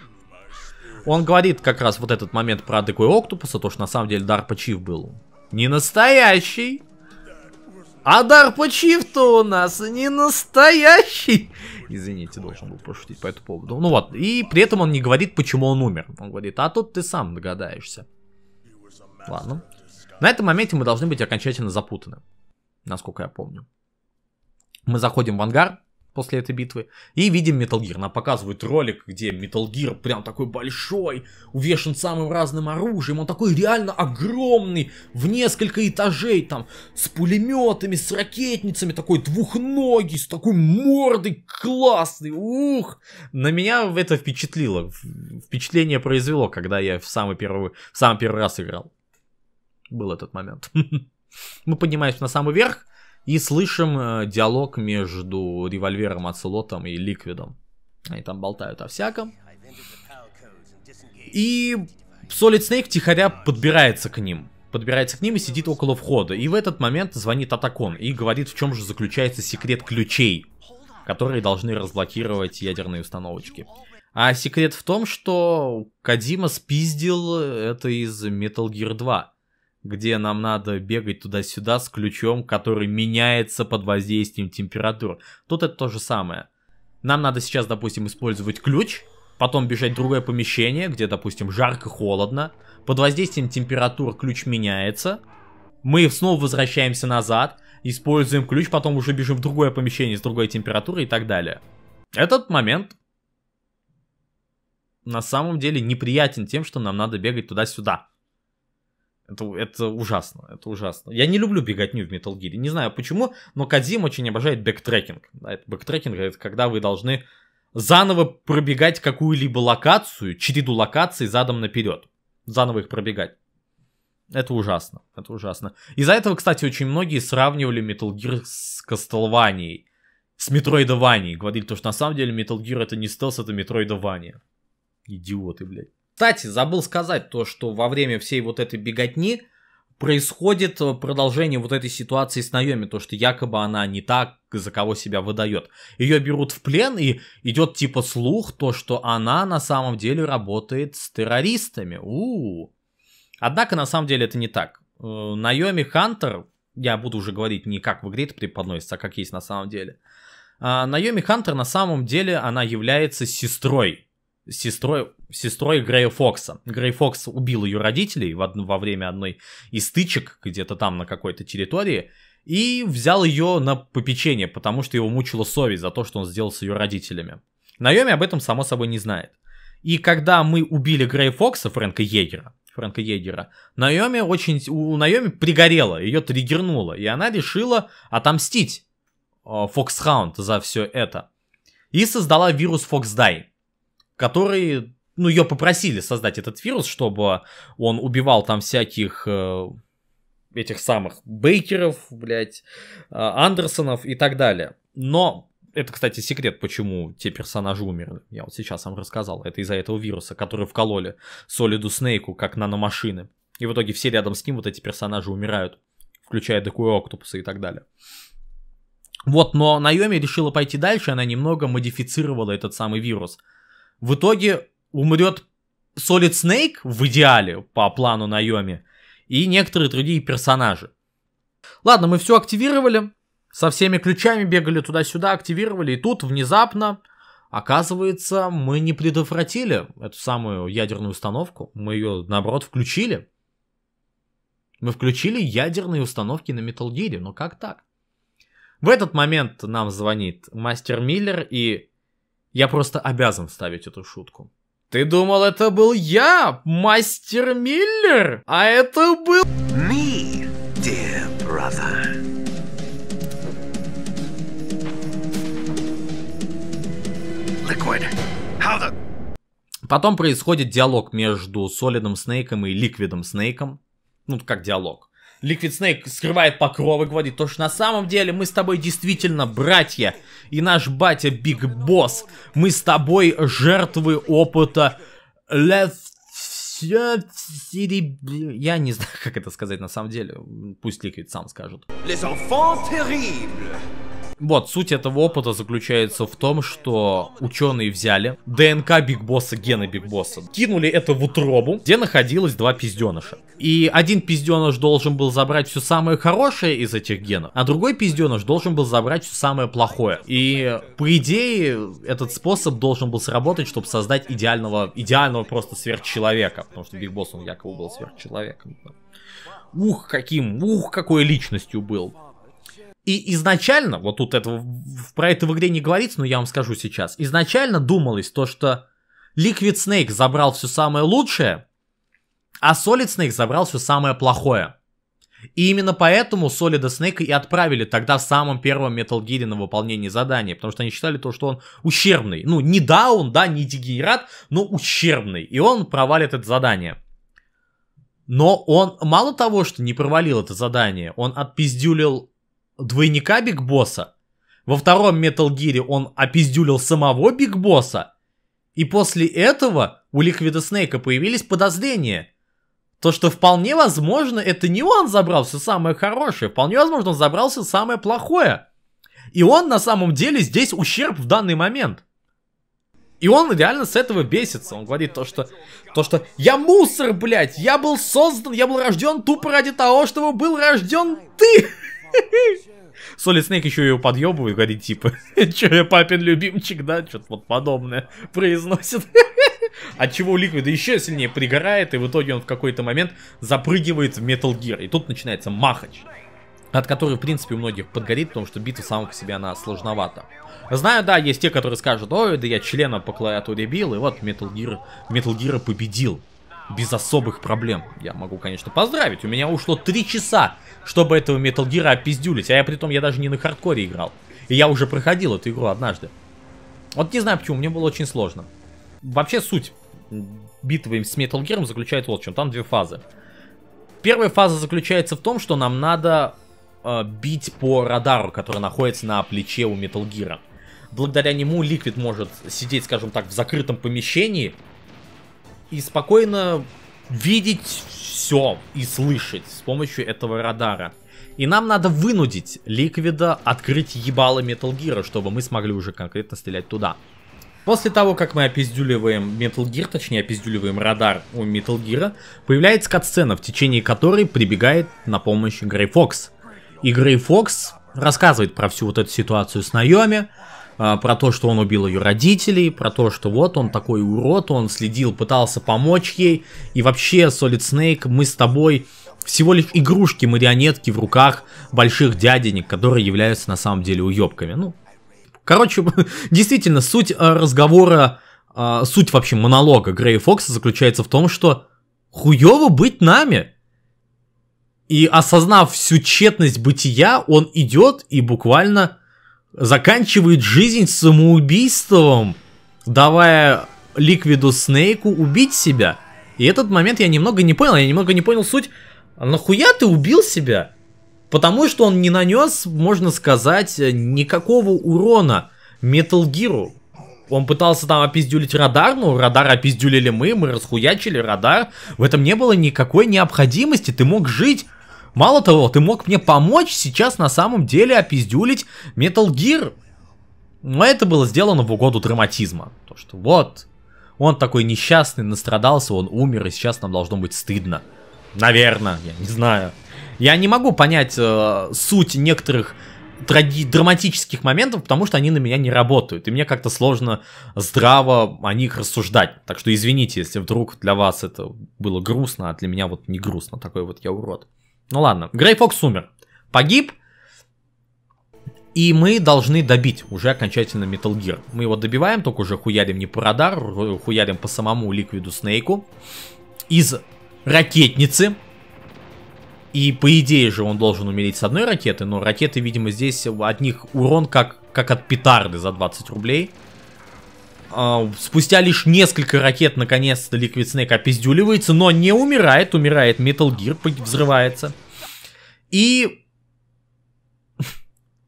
Он говорит как раз вот этот момент про Деку и Октопуса, то, что на самом деле Дарпа Чиф был не настоящий. А Дарпа Чиф-то у нас не настоящий. Извините, должен был пошутить по этому поводу. Ну вот, и при этом он не говорит, почему он умер. Он говорит, а тут ты сам догадаешься. Ладно. На этом моменте мы должны быть окончательно запутаны, насколько я помню. Мы заходим в ангар, после этой битвы. И видим Metal Gear. Нам показывают ролик, где Metal Gear прям такой большой, увешан самым разным оружием. Он такой реально огромный, в несколько этажей, там, с пулеметами, с ракетницами, такой двухногий, с такой мордой классный. Ух! На меня это впечатлило. Впечатление произвело, когда я в самый первый, в самый первый раз играл. Был этот момент. Мы поднимаемся на самый верх, и слышим э, диалог между револьвером Ацелотом и Ликвидом. Они там болтают о всяком. И Solid Snake тихоря подбирается к ним. Подбирается к ним и сидит около входа. И в этот момент звонит Атакон и говорит, в чем же заключается секрет ключей, которые должны разблокировать ядерные установочки. А секрет в том, что Кадима спиздил это из Metal Gear 2 где нам надо бегать туда-сюда с ключом, который меняется под воздействием температур. Тут это то же самое. Нам надо сейчас, допустим, использовать ключ, потом бежать в другое помещение, где, допустим, жарко-холодно. Под воздействием температур ключ меняется. Мы снова возвращаемся назад, используем ключ, потом уже бежим в другое помещение с другой температурой и так далее. Этот момент на самом деле неприятен тем, что нам надо бегать туда-сюда. Это, это ужасно, это ужасно. Я не люблю беготню в Metal Gear, не знаю почему, но Кадзим очень обожает бэктрекинг. бэктрекинг это когда вы должны заново пробегать какую-либо локацию, череду локаций задом наперед. Заново их пробегать. Это ужасно, это ужасно. Из-за этого, кстати, очень многие сравнивали Metal Gear с Castlevania, с Метроидованией. Говорили то, что на самом деле Metal Gear это не стелс, это метроидование. Идиоты, блядь. Кстати, забыл сказать то, что во время всей вот этой беготни происходит э, продолжение вот этой ситуации с Наеми, то, что якобы она не так, за кого себя выдает. Ее берут в плен, и идет типа слух, то, что она на самом деле работает с террористами. У -у -у. Однако, на самом деле, это не так. Э, Наеми Хантер, я буду уже говорить не как в игре это преподносится, а как есть на самом деле. А, Наеми Хантер на самом деле она является сестрой. Сестрой сестрой Грея Фокса. Грей Фокс убил ее родителей в одно, во время одной из стычек где-то там на какой-то территории и взял ее на попечение, потому что его мучила совесть за то, что он сделал с ее родителями. Наоми об этом, само собой, не знает. И когда мы убили Грей Фокса, Фрэнка Егера, Фрэнка Егера, Наоми очень, у Наоми пригорело, ее триггернуло, и она решила отомстить э, Фоксхаунд за все это. И создала вирус Фоксдай, который ну, ее попросили создать этот вирус, чтобы он убивал там всяких э, этих самых Бейкеров, блядь, э, Андерсонов и так далее. Но это, кстати, секрет, почему те персонажи умерли. Я вот сейчас вам рассказал. Это из-за этого вируса, который вкололи Солиду Снейку, как наномашины. И в итоге все рядом с ним вот эти персонажи умирают, включая Декуэ Октопуса и так далее. Вот, но Наоми решила пойти дальше, она немного модифицировала этот самый вирус. В итоге умрет Солид Снейк в идеале по плану Наеми и некоторые другие персонажи. Ладно, мы все активировали, со всеми ключами бегали туда-сюда, активировали, и тут внезапно, оказывается, мы не предотвратили эту самую ядерную установку, мы ее, наоборот, включили. Мы включили ядерные установки на Metal Gear, но как так? В этот момент нам звонит мастер Миллер, и я просто обязан вставить эту шутку. Ты думал, это был я, мастер Миллер? А это был... Me, dear brother. Liquid, how the... Потом происходит диалог между Солидом Снейком и Ликвидом Снейком. Ну, как диалог. Ликвид Снейк скрывает покровы, говорит то, что на самом деле мы с тобой действительно братья. И наш батя Биг Босс, мы с тобой жертвы опыта Left я не знаю, как это сказать на самом деле. Пусть Ликвид сам скажет. Les enfants terribles. Вот, суть этого опыта заключается в том, что ученые взяли ДНК Биг Босса, гены Биг Босса, кинули это в утробу, где находилось два пизденыша. И один пизденыш должен был забрать все самое хорошее из этих генов, а другой пизденыш должен был забрать все самое плохое. И, по идее, этот способ должен был сработать, чтобы создать идеального, идеального просто сверхчеловека, потому что Биг Босс, он якобы был сверхчеловеком. Ух, каким, ух, какой личностью был. И изначально, вот тут этого, про это в игре не говорится, но я вам скажу сейчас. Изначально думалось то, что Liquid Snake забрал все самое лучшее, а Solid Snake забрал все самое плохое. И именно поэтому Солида Снейка и отправили тогда в самом первом Metal Gear на выполнение задания, потому что они считали то, что он ущербный. Ну, не даун, да, не дегенерат, но ущербный. И он провалит это задание. Но он мало того, что не провалил это задание, он отпиздюлил двойника Биг Босса. Во втором Metal Gear он опиздюлил самого Биг Босса. И после этого у Ликвида Снейка появились подозрения. То, что вполне возможно, это не он забрал все самое хорошее, вполне возможно, он забрал все самое плохое. И он на самом деле здесь ущерб в данный момент. И он реально с этого бесится. Он говорит то, что... То, что я мусор, блядь! Я был создан, я был рожден тупо ради того, чтобы был рожден ты! Солид Снейк еще ее подъебывает, говорит, типа, че я папин любимчик, да, что-то вот подобное произносит. От чего Ликвид еще сильнее пригорает, и в итоге он в какой-то момент запрыгивает в Metal Gear. И тут начинается махач, от которой, в принципе, у многих подгорит, потому что битва сама по себе, она сложновата. Знаю, да, есть те, которые скажут, ой, да я члена по клавиатуре бил, и вот Metal Gear, Metal Gear победил без особых проблем. Я могу, конечно, поздравить. У меня ушло 3 часа, чтобы этого Metal Gear опиздюлить. А я при том, я даже не на хардкоре играл. И я уже проходил эту игру однажды. Вот не знаю почему, мне было очень сложно. Вообще суть битвы с Metal Gear заключается вот в чем. Там две фазы. Первая фаза заключается в том, что нам надо э, бить по радару, который находится на плече у Metal Gear. Благодаря нему Ликвид может сидеть, скажем так, в закрытом помещении, и спокойно видеть все и слышать с помощью этого радара. И нам надо вынудить Ликвида открыть ебало Metal Gear, чтобы мы смогли уже конкретно стрелять туда. После того, как мы опиздюливаем Metal Gear, точнее опиздюливаем радар у Metal Gear, появляется катсцена, в течение которой прибегает на помощь Грей Фокс. И Грей Фокс рассказывает про всю вот эту ситуацию с Найоми, а, про то, что он убил ее родителей, про то, что вот он такой урод, он следил, пытался помочь ей. И вообще, Солид Снейк, мы с тобой всего лишь игрушки-марионетки в руках больших дяденек, которые являются на самом деле уебками. Ну, короче, действительно, суть э, разговора, э, суть вообще монолога Грея Фокса заключается в том, что хуево быть нами. И осознав всю тщетность бытия, он идет и буквально заканчивает жизнь самоубийством, давая Ликвиду Снейку убить себя. И этот момент я немного не понял, я немного не понял суть. А нахуя ты убил себя? Потому что он не нанес, можно сказать, никакого урона Metal Gear. Он пытался там опиздюлить радар, но радар опиздюлили мы, мы расхуячили радар. В этом не было никакой необходимости, ты мог жить Мало того, ты мог мне помочь сейчас на самом деле опиздюлить Metal Gear. Но ну, а это было сделано в угоду драматизма. То, что вот, он такой несчастный, настрадался, он умер, и сейчас нам должно быть стыдно. Наверное, я не знаю. Я не могу понять э, суть некоторых драматических моментов, потому что они на меня не работают. И мне как-то сложно здраво о них рассуждать. Так что извините, если вдруг для вас это было грустно, а для меня вот не грустно. Такой вот я урод. Ну ладно, Грей Фокс умер, погиб, и мы должны добить уже окончательно Metal Gear. Мы его добиваем, только уже хуярим не по радару, э, хуярим по самому Ликвиду Снейку. Из ракетницы. И по идее же он должен умереть с одной ракеты, но ракеты, видимо, здесь от них урон как, как от петарды за 20 рублей. А, спустя лишь несколько ракет, наконец-то, Ликвид Снейк опиздюливается, но не умирает, умирает Metal Gear, взрывается. И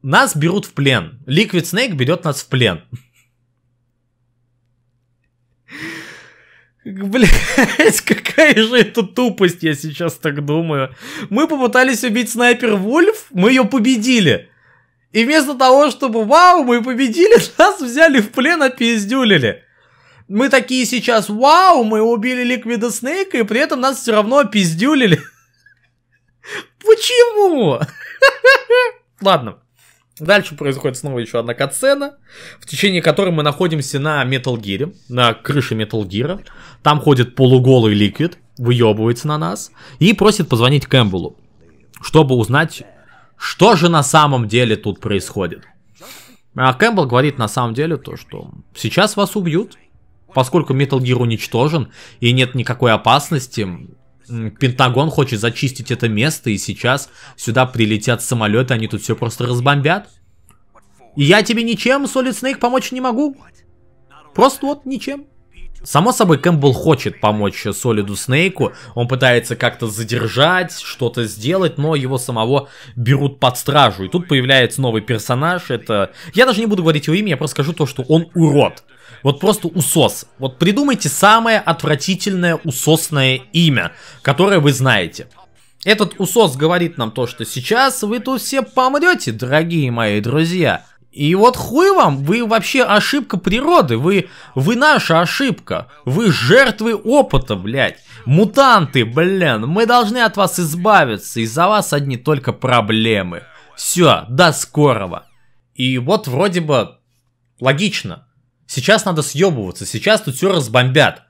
нас берут в плен. Liquid Snake берет нас в плен. Блять, какая же это тупость, я сейчас так думаю. Мы попытались убить снайпер Вольф, мы ее победили. И вместо того, чтобы вау, мы победили, нас взяли в плен, опиздюлили. Мы такие сейчас, вау, мы убили Ликвида Снейка, и при этом нас все равно опиздюлили. Почему? Ладно. Дальше происходит снова еще одна катсцена, в течение которой мы находимся на Metal Gear, на крыше Metal Gear. Там ходит полуголый Ликвид, выебывается на нас и просит позвонить Кэмпбеллу, чтобы узнать, что же на самом деле тут происходит. А Кэмпбелл говорит на самом деле то, что сейчас вас убьют, поскольку Metal Gear уничтожен и нет никакой опасности, Пентагон хочет зачистить это место, и сейчас сюда прилетят самолеты, они тут все просто разбомбят. И я тебе ничем, Солид Снейк, помочь не могу. Просто вот ничем. Само собой, Кэмпбелл хочет помочь Солиду Снейку, он пытается как-то задержать, что-то сделать, но его самого берут под стражу. И тут появляется новый персонаж, это... Я даже не буду говорить его имя, я просто скажу то, что он урод. Вот просто усос. Вот придумайте самое отвратительное усосное имя, которое вы знаете. Этот усос говорит нам то, что сейчас вы тут все помрете, дорогие мои друзья. И вот хуй вам, вы вообще ошибка природы, вы, вы наша ошибка, вы жертвы опыта, блядь, мутанты, блин, мы должны от вас избавиться, из-за вас одни только проблемы. Все, до скорого. И вот вроде бы логично, Сейчас надо съебываться, сейчас тут все разбомбят.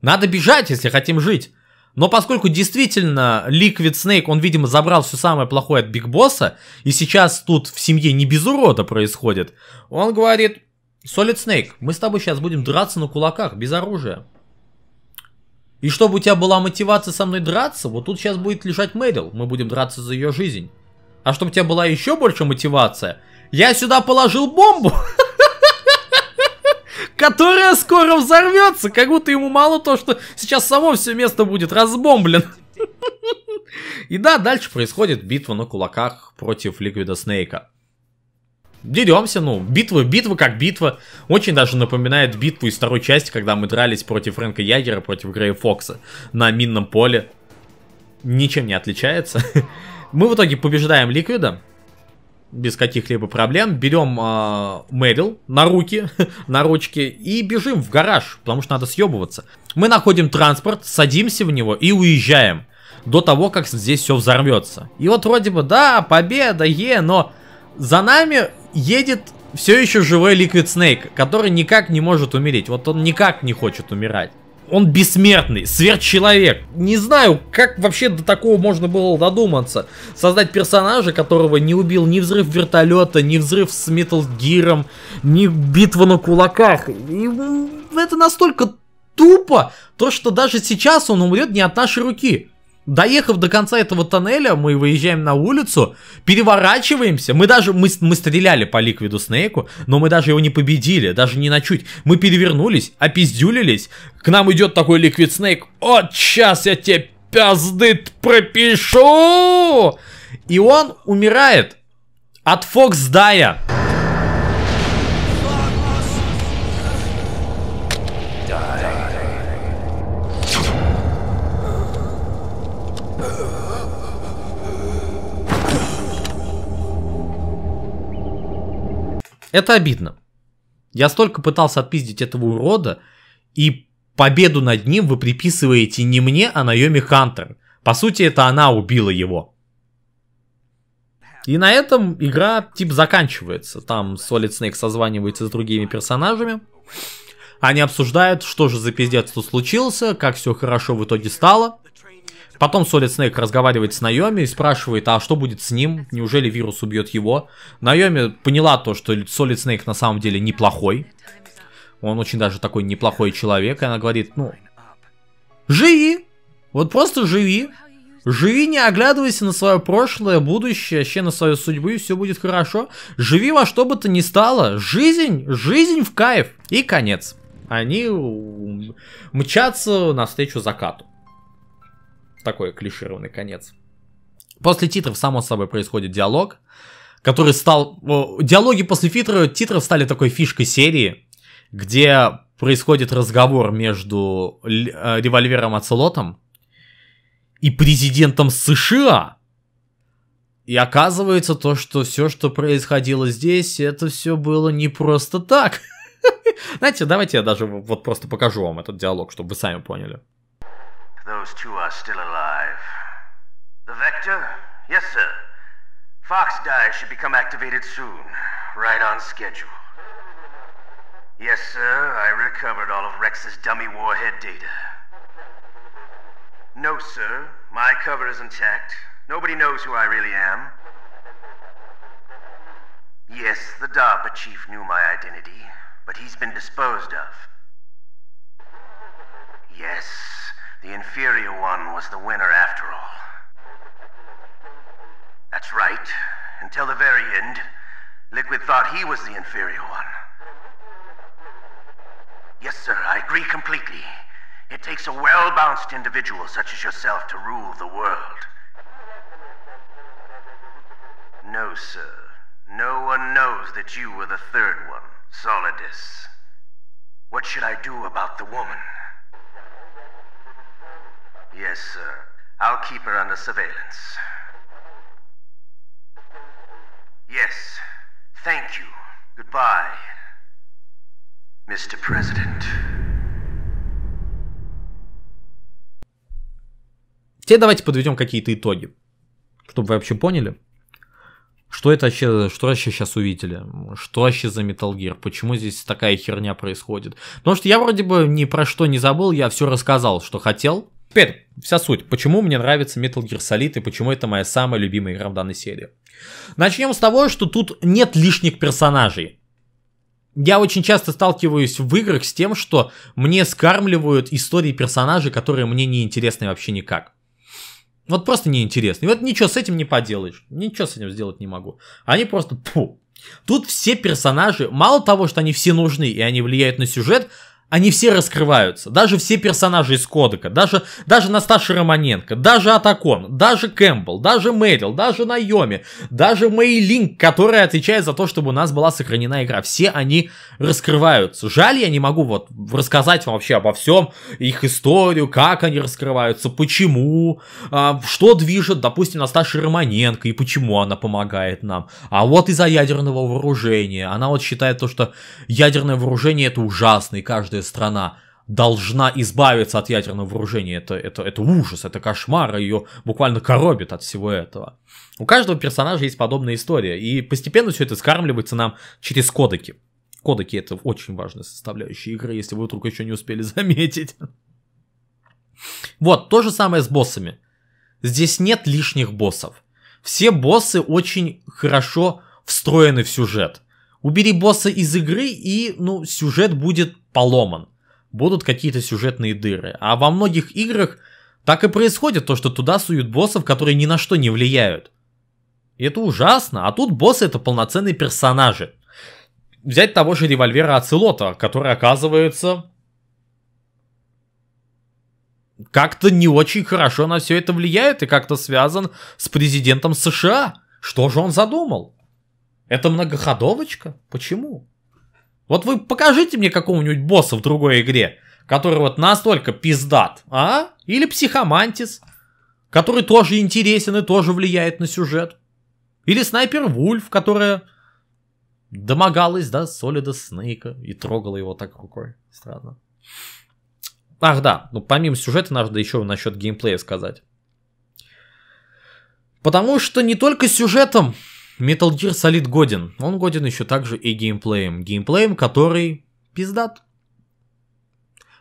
Надо бежать, если хотим жить. Но поскольку действительно Liquid Snake, он, видимо, забрал все самое плохое от Биг Босса, и сейчас тут в семье не без урода происходит, он говорит, Solid Snake, мы с тобой сейчас будем драться на кулаках, без оружия. И чтобы у тебя была мотивация со мной драться, вот тут сейчас будет лежать Мэрил, мы будем драться за ее жизнь. А чтобы у тебя была еще больше мотивация, я сюда положил бомбу. которая скоро взорвется, как будто ему мало то, что сейчас само все место будет разбомблено. И да, дальше происходит битва на кулаках против Ликвида Снейка. Деремся, ну, битва, битва как битва. Очень даже напоминает битву из второй части, когда мы дрались против Фрэнка Ягера, против Грея Фокса на минном поле. Ничем не отличается. Мы в итоге побеждаем Ликвида, без каких-либо проблем. Берем э, Мэрил на руки, на ручки и бежим в гараж, потому что надо съебываться. Мы находим транспорт, садимся в него и уезжаем до того, как здесь все взорвется. И вот вроде бы, да, победа, е, но за нами едет все еще живой Ликвид Снейк, который никак не может умереть. Вот он никак не хочет умирать он бессмертный, сверхчеловек. Не знаю, как вообще до такого можно было додуматься. Создать персонажа, которого не убил ни взрыв вертолета, ни взрыв с Metal Gear, ни битва на кулаках. И это настолько тупо, то, что даже сейчас он умрет не от нашей руки. Доехав до конца этого тоннеля, мы выезжаем на улицу, переворачиваемся. Мы даже, мы, мы стреляли по Ликвиду Снейку, но мы даже его не победили, даже не на чуть. Мы перевернулись, опиздюлились. К нам идет такой Ликвид Снейк. Вот сейчас я тебе пизды пропишу! И он умирает от Фоксдая. Дая. Это обидно. Я столько пытался отпиздить этого урода, и победу над ним вы приписываете не мне, а Наоми Хантер. По сути, это она убила его. И на этом игра тип заканчивается. Там Solid Snake созванивается с другими персонажами. Они обсуждают, что же за пиздец тут случился, как все хорошо в итоге стало. Потом Солид Снейк разговаривает с Наеми и спрашивает, а что будет с ним? Неужели вирус убьет его? Наеми поняла то, что Солид Снейк на самом деле неплохой. Он очень даже такой неплохой человек. И она говорит, ну, живи. Вот просто живи. Живи, не оглядывайся на свое прошлое, будущее, вообще на свою судьбу, и все будет хорошо. Живи во что бы то ни стало. Жизнь, жизнь в кайф. И конец. Они мчатся навстречу закату такой клишированный конец. После титров, само собой, происходит диалог, который стал... Диалоги после титров, титров стали такой фишкой серии, где происходит разговор между э, револьвером Ацелотом и президентом США. И оказывается то, что все, что происходило здесь, это все было не просто так. Знаете, давайте я даже вот просто покажу вам этот диалог, чтобы вы сами поняли. Those two are still alive. Inspector? Yes, sir. Fox Dive should become activated soon. Right on schedule. Yes, sir. I recovered all of Rex's dummy warhead data. No, sir. My cover is intact. Nobody knows who I really am. Yes, the DARPA chief knew my identity, but he's been disposed of. Yes, the inferior one was the winner after all. That's right. Until the very end, Liquid thought he was the inferior one. Yes, sir, I agree completely. It takes a well-balanced individual such as yourself to rule the world. No, sir. No one knows that you were the third one, Solidus. What should I do about the woman? Yes, sir. I'll keep her under surveillance. Yes, thank you. Goodbye, Mr. President. Теперь давайте подведем какие-то итоги, чтобы вы вообще поняли, что это вообще, что вообще сейчас увидели, что вообще за Metal Gear, почему здесь такая херня происходит. Потому что я вроде бы ни про что не забыл, я все рассказал, что хотел, Теперь вся суть, почему мне нравится Metal Gear Solid и почему это моя самая любимая игра в данной серии. Начнем с того, что тут нет лишних персонажей. Я очень часто сталкиваюсь в играх с тем, что мне скармливают истории персонажей, которые мне не интересны вообще никак. Вот просто неинтересно. И вот ничего с этим не поделаешь. Ничего с этим сделать не могу. Они просто пу. Тут все персонажи, мало того, что они все нужны и они влияют на сюжет, они все раскрываются. Даже все персонажи из Кодека, даже, даже Насташа Романенко, даже Атакон, даже Кэмпбелл, даже Мэрил, даже Найоми, даже Мэйлинг, которая отвечает за то, чтобы у нас была сохранена игра. Все они раскрываются. Жаль, я не могу вот рассказать вам вообще обо всем, их историю, как они раскрываются, почему, а, что движет, допустим, Насташа Романенко и почему она помогает нам. А вот из-за ядерного вооружения. Она вот считает то, что ядерное вооружение это ужасно, и каждый развитая страна должна избавиться от ядерного вооружения. Это, это, это ужас, это кошмар, а ее буквально коробит от всего этого. У каждого персонажа есть подобная история, и постепенно все это скармливается нам через кодеки. Кодеки это очень важная составляющая игры, если вы вдруг еще не успели заметить. Вот, то же самое с боссами. Здесь нет лишних боссов. Все боссы очень хорошо встроены в сюжет. Убери босса из игры, и, ну, сюжет будет поломан. Будут какие-то сюжетные дыры. А во многих играх так и происходит то, что туда суют боссов, которые ни на что не влияют. И это ужасно, а тут боссы это полноценные персонажи. Взять того же револьвера Ацелота, который оказывается как-то не очень хорошо на все это влияет и как-то связан с президентом США. Что же он задумал? Это многоходовочка? Почему? Вот вы покажите мне какого-нибудь босса в другой игре, который вот настолько пиздат, а? Или психомантис, который тоже интересен и тоже влияет на сюжет. Или снайпер Вульф, которая домогалась, да, Солида Снейка и трогала его так рукой. Странно. Ах да, ну помимо сюжета надо еще насчет геймплея сказать. Потому что не только сюжетом Metal Gear Solid годен. Он годен еще также и геймплеем. Геймплеем, который пиздат.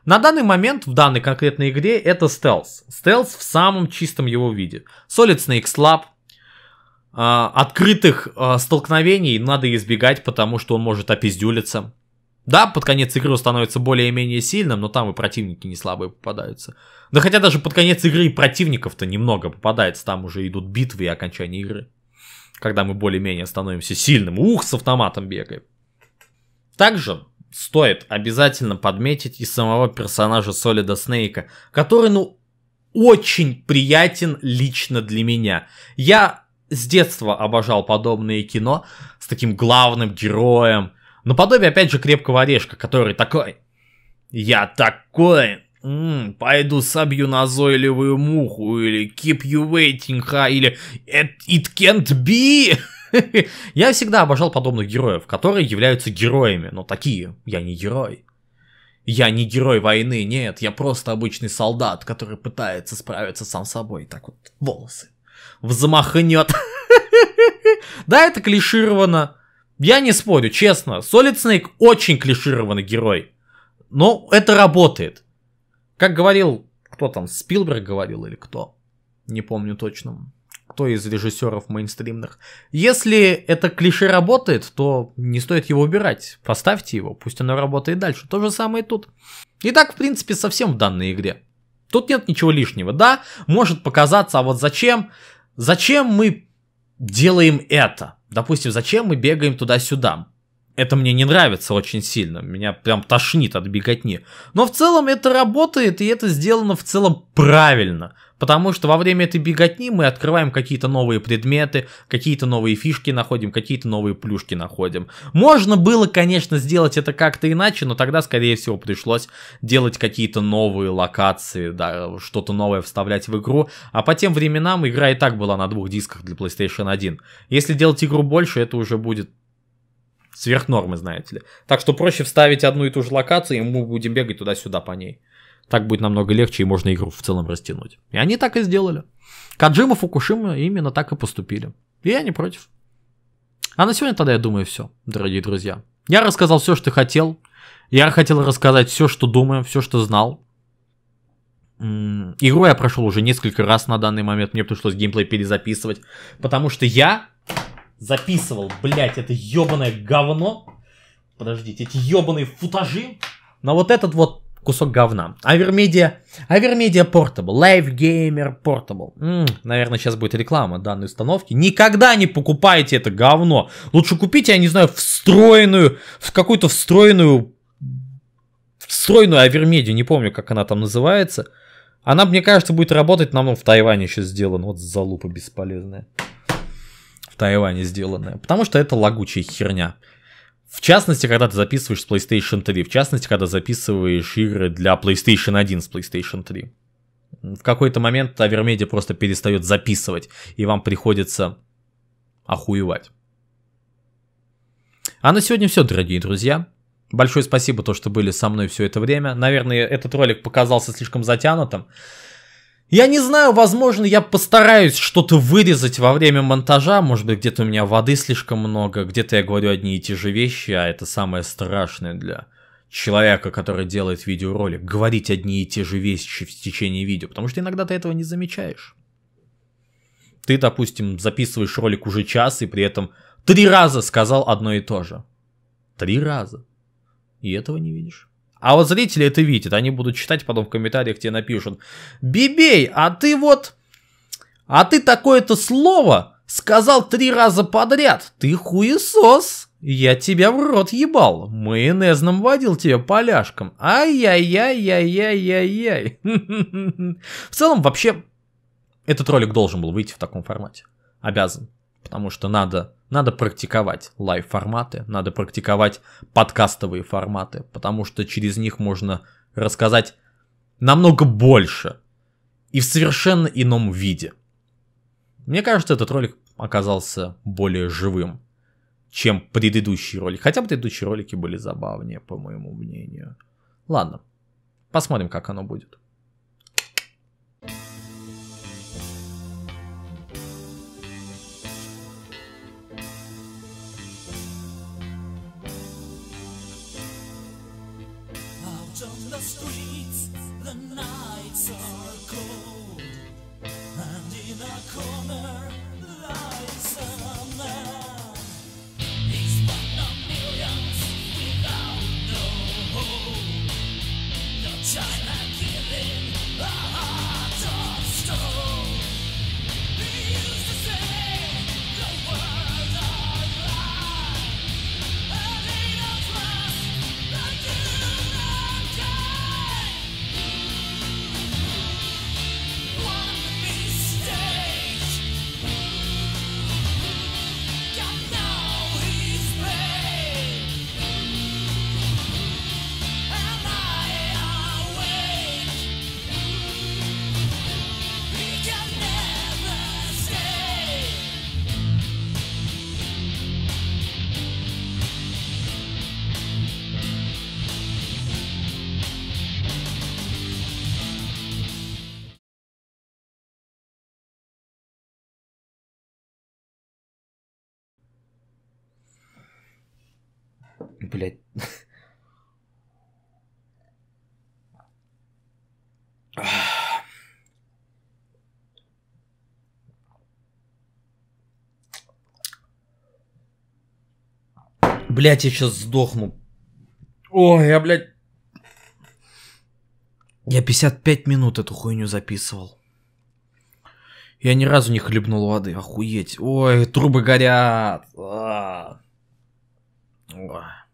На данный момент в данной конкретной игре это стелс. Стелс в самом чистом его виде. Solid Snake Slab. А, открытых а, столкновений надо избегать, потому что он может опиздюлиться. Да, под конец игры он становится более-менее сильным, но там и противники не слабые попадаются. Да хотя даже под конец игры и противников-то немного попадается, там уже идут битвы и окончание игры когда мы более-менее становимся сильным. Ух, с автоматом бегаем. Также стоит обязательно подметить и самого персонажа Солида Снейка, который, ну, очень приятен лично для меня. Я с детства обожал подобное кино с таким главным героем. но Наподобие, опять же, крепкого орешка, который такой. Я такой М -м, пойду собью назойливую муху, или keep you waiting, ha, или it, it can't be. я всегда обожал подобных героев, которые являются героями, но такие, я не герой. Я не герой войны, нет, я просто обычный солдат, который пытается справиться сам собой. Так вот, волосы. Взмахнет. да, это клишировано. Я не спорю, честно. Solid Snake очень клишированный герой. Но это работает. Как говорил, кто там, Спилберг говорил или кто? Не помню точно. Кто из режиссеров мейнстримных? Если это клише работает, то не стоит его убирать. Поставьте его, пусть оно работает дальше. То же самое и тут. И так, в принципе, совсем в данной игре. Тут нет ничего лишнего. Да, может показаться, а вот зачем? Зачем мы делаем это? Допустим, зачем мы бегаем туда-сюда? это мне не нравится очень сильно, меня прям тошнит от беготни. Но в целом это работает, и это сделано в целом правильно. Потому что во время этой беготни мы открываем какие-то новые предметы, какие-то новые фишки находим, какие-то новые плюшки находим. Можно было, конечно, сделать это как-то иначе, но тогда, скорее всего, пришлось делать какие-то новые локации, да, что-то новое вставлять в игру. А по тем временам игра и так была на двух дисках для PlayStation 1. Если делать игру больше, это уже будет сверх нормы, знаете ли. Так что проще вставить одну и ту же локацию, и мы будем бегать туда-сюда по ней. Так будет намного легче, и можно игру в целом растянуть. И они так и сделали. Каджима Фукушима именно так и поступили. И я не против. А на сегодня тогда, я думаю, все, дорогие друзья. Я рассказал все, что хотел. Я хотел рассказать все, что думаю, все, что знал. Игру я прошел уже несколько раз на данный момент, мне пришлось геймплей перезаписывать, потому что я записывал, блядь, это ебаное говно. Подождите, эти ебаные футажи Но вот этот вот кусок говна. Авермедиа, Авермедиа Portable, Live Gamer Portable. М-м, наверное, сейчас будет реклама данной установки. Никогда не покупайте это говно. Лучше купите, я не знаю, встроенную, в какую-то встроенную, встроенную Авермедию, не помню, как она там называется. Она, мне кажется, будет работать нам в Тайване сейчас сделан Вот залупа бесполезная. Тайване сделанная, потому что это лагучая херня. В частности, когда ты записываешь с PlayStation 3, в частности, когда записываешь игры для PlayStation 1 с PlayStation 3. В какой-то момент авермедиа просто перестает записывать, и вам приходится охуевать. А на сегодня все, дорогие друзья. Большое спасибо, то, что были со мной все это время. Наверное, этот ролик показался слишком затянутым. Я не знаю, возможно, я постараюсь что-то вырезать во время монтажа. Может быть, где-то у меня воды слишком много, где-то я говорю одни и те же вещи, а это самое страшное для человека, который делает видеоролик, говорить одни и те же вещи в течение видео, потому что иногда ты этого не замечаешь. Ты, допустим, записываешь ролик уже час и при этом три раза сказал одно и то же. Три раза. И этого не видишь. А вот зрители это видят, они будут читать потом в комментариях, тебе напишут. Бибей, а ты вот... А ты такое-то слово сказал три раза подряд. Ты хуесос. Я тебя в рот ебал. Майонезным водил тебя поляшком. Ай-яй-яй-яй-яй-яй-яй. В целом, вообще, этот ролик должен был выйти в таком формате. Обязан потому что надо, надо практиковать лайв-форматы, надо практиковать подкастовые форматы, потому что через них можно рассказать намного больше и в совершенно ином виде. Мне кажется, этот ролик оказался более живым, чем предыдущий ролик. Хотя предыдущие ролики были забавнее, по моему мнению. Ладно, посмотрим, как оно будет. Блять, я сейчас сдохну. Ой, я, блядь... Я 55 минут эту хуйню записывал. Я ни разу не хлебнул воды, охуеть. Ой, трубы горят. А -а -а.